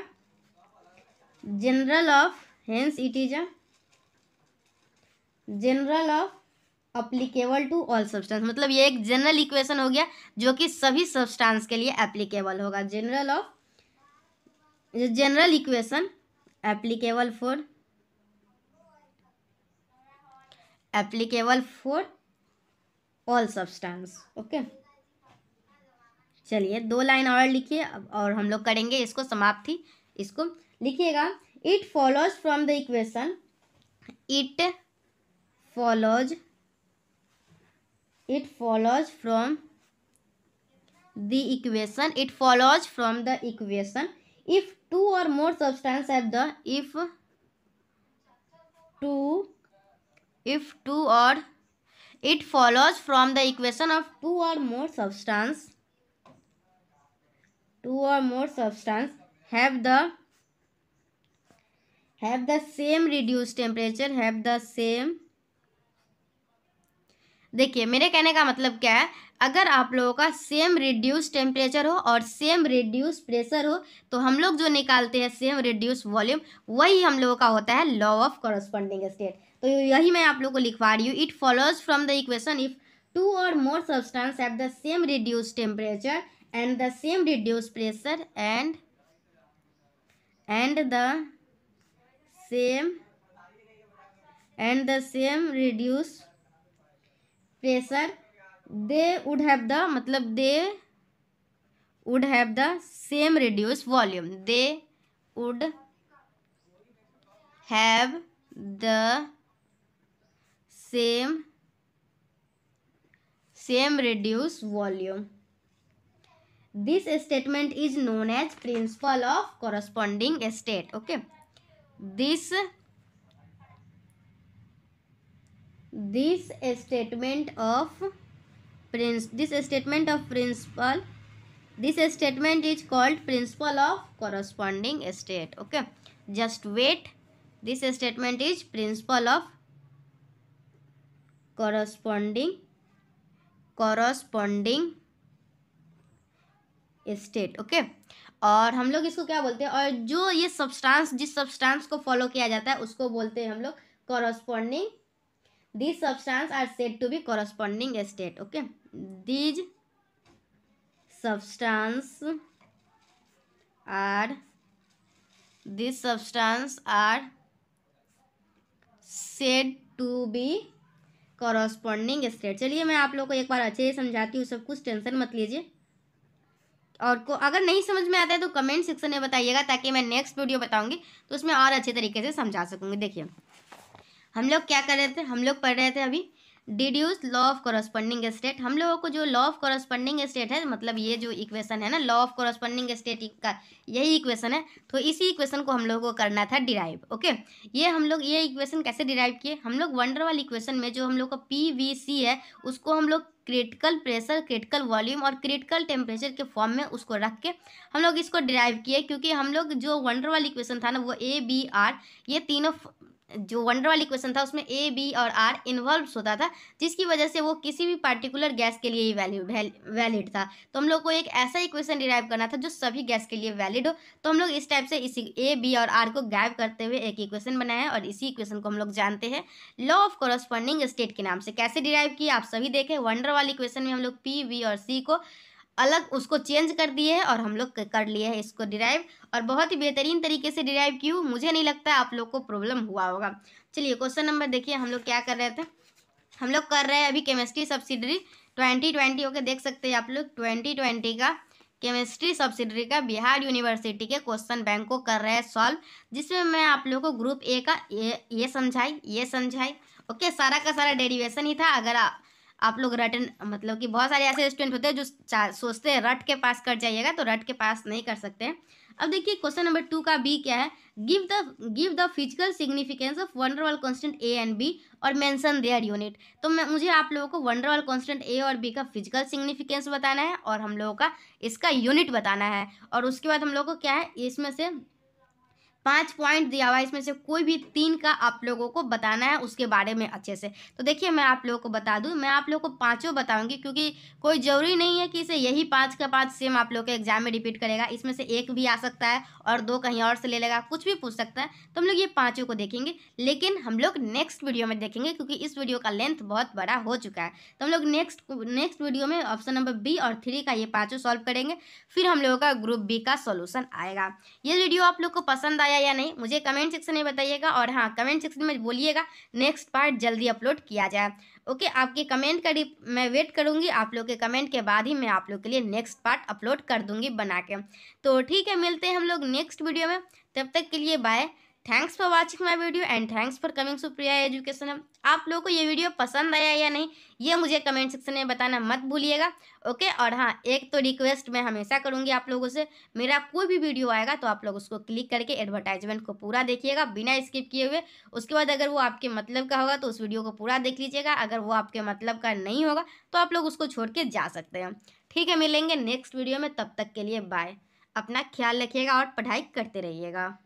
general of hence it is a general of applicable to all substance मतलब ये एक जनरल इक्वेशन हो गया जो कि सभी सब्सटेंस के लिए एप्लीकेबल होगा general of general equation applicable for applicable for all substance okay चलिए दो लाइन और लिखिए और हम लोग करेंगे इसको समाप्ति इसको लिखिएगा it follows from the equation it follows it follows from the equation it follows from the equation if two or more substances have the if two if two or it follows from the equation of two or more substance two or more substance have the have the same reduced temperature have the same देखिए मेरे कहने का मतलब क्या है अगर आप लोगों का सेम रिड्यूस टेम्परेचर हो और सेम रिड्यूस प्रेशर हो तो हम लोग जो निकालते हैं सेम रिड्यूस वॉल्यूम वही हम लोगों का होता है लॉ ऑफ कॉरस्पॉन्डिंग स्टेट तो यही मैं आप लोगों को लिखवा रही हूँ it follows from the equation if two or more substance at the same reduce temperature and the same reduce pressure and and the same and the same reduce pressure they would have the मतलब they would have the same reduce volume they would have the same same reduce volume this statement is known as principle of corresponding state okay this this statement of prince this statement of principle this statement is called principle of corresponding state okay just wait this statement is principle of corresponding corresponding state okay okay? और हम लोग इसको क्या बोलते हैं और जो ये सब्सटेंस जिस सब्सटेंस को फॉलो किया जाता है उसको बोलते हैं हम लोग corresponding this substance are said to be corresponding state okay these substance are this substance are said to be corresponding state चलिए मैं आप लोग को एक बार अच्छे से समझाती हूँ सब कुछ टेंशन मत लीजिए और को अगर नहीं समझ में आता है तो कमेंट सेक्शन में बताइएगा ताकि मैं नेक्स्ट वीडियो बताऊंगी तो उसमें और अच्छे तरीके से समझा सकूंगी देखिए हम लोग क्या कर रहे थे हम लोग पढ़ रहे थे अभी deduce law of corresponding state हम लोगों को जो लॉ ऑफ कॉरस्पॉन्डिंग स्टेट है मतलब ये जो इक्वेशन है ना लॉ ऑफ कॉरस्पॉन्डिंग स्टेट का यही इक्वेशन है तो इसी इक्वेशन को हम लोगों को करना था डिराइव ओके ये हम लोग ये इक्वेशन कैसे डिराइव किए हम लोग वाली इक्वेशन में जो हम लोग का पी वी सी है उसको हम लोग क्रिटिकल प्रेशर क्रिटिकल वॉल्यूम और क्रिटिकल टेम्परेचर के फॉर्म में उसको रख के हम लोग इसको डिराइव किए क्योंकि हम लोग जो वाली इक्वेशन था ना वो ए बी आर ये तीनों जो वंडर वाली क्वेश्चन था उसमें ए बी और आर इन्वॉल्व होता था जिसकी वजह से वो किसी भी पार्टिकुलर गैस के लिए ही वैलिड वैलिड था तो हम लोग को एक ऐसा इक्वेशन डिराइव करना था जो सभी गैस के लिए वैलिड हो तो हम लोग इस टाइप से इसी ए बी और आर को गायब करते हुए एक इक्वेशन बनाया है और इसी इक्वेशन को हम लोग जानते हैं लॉ ऑफ कॉरस्पॉन्डिंग स्टेट के नाम से कैसे डिराइव किया आप सभी देखें वंडर वाली इक्वेशन में हम लोग पी वी और सी को अलग उसको चेंज कर दिए है और हम लोग कर लिए है इसको डिराइव और बहुत ही बेहतरीन तरीके से डिराइव की हूँ मुझे नहीं लगता आप लोग को प्रॉब्लम हुआ होगा चलिए क्वेश्चन नंबर देखिए हम लोग क्या कर रहे थे हम लोग कर रहे हैं अभी chemistry subsidiary twenty twenty okay देख सकते हैं आप लोग ट्वेंटी ट्वेंटी का केमिस्ट्री सब्सिडरी का बिहार यूनिवर्सिटी के क्वेश्चन बैंक को कर रहे हैं सॉल्व जिसमें मैं आप लोग को ग्रुप ए का ये ये समझाई ये समझाई ओके सारा का सारा डेरिवेशन ही था अगर आ, आप लोग रटन मतलब कि बहुत सारे ऐसे स्टूडेंट होते हैं जो सोचते हैं रट के पास कर जाइएगा तो रट के पास नहीं कर सकते हैं अब देखिए क्वेश्चन नंबर टू का बी क्या है give the give the physical significance of van der Waals constant A and B और मेंशन देयर यूनिट तो मैं मुझे आप लोगों को वंडरवॉल कॉन्स्टेंट ए और बी का फिजिकल सिग्निफिकेंस बताना है और हम लोगों का इसका यूनिट बताना है और उसके बाद हम लोग को क्या है इसमें से पाँच पॉइंट दिया हुआ है इसमें से कोई भी तीन का आप लोगों को बताना है उसके बारे में अच्छे से तो देखिए मैं आप लोगों को बता दूँ मैं आप लोगों को पाँचों बताऊंगी क्योंकि कोई ज़रूरी नहीं है कि इसे यही पाँच का पाँच सेम आप लोग के एग्जाम में रिपीट करेगा इसमें से एक भी आ सकता है और दो कहीं और से ले लेगा कुछ भी पूछ सकता है तो हम लोग ये पाँचों को देखेंगे लेकिन हम लोग नेक्स्ट वीडियो में देखेंगे क्योंकि इस वीडियो का लेंथ बहुत बड़ा हो चुका है तो हम लोग नेक्स्ट नेक्स्ट वीडियो में ऑप्शन नंबर बी और थ्री का ये पाँचों सॉल्व करेंगे फिर हम लोगों का ग्रुप बी का सोल्यूशन आएगा ये वीडियो आप लोग को पसंद आए आया या नहीं मुझे कमेंट सेक्शन में बताइएगा और हाँ कमेंट सेक्शन में बोलिएगा नेक्स्ट पार्ट जल्दी अपलोड किया जाए ओके आपके कमेंट का मैं वेट करूँगी आप लोग के कमेंट के बाद ही मैं आप लोग के लिए नेक्स्ट पार्ट अपलोड कर दूँगी बना के तो ठीक है मिलते हैं हम लोग नेक्स्ट वीडियो में तब तक के लिए bye thanks for watching my video and thanks for coming Supriya education आप लोगों को ये वीडियो पसंद आया या नहीं ये मुझे कमेंट सेक्शन में बताना मत भूलिएगा ओके और हाँ एक तो रिक्वेस्ट मैं हमेशा करूँगी आप लोगों से मेरा कोई भी वीडियो आएगा तो आप लोग उसको क्लिक करके एडवर्टाइजमेंट को पूरा देखिएगा बिना स्किप किए हुए उसके बाद अगर वो आपके मतलब का होगा तो उस वीडियो को पूरा देख लीजिएगा अगर वो आपके मतलब का नहीं होगा तो आप लोग उसको छोड़ के जा सकते हैं ठीक है मिलेंगे नेक्स्ट वीडियो में तब तक के लिए बाय अपना ख्याल रखिएगा और पढ़ाई करते रहिएगा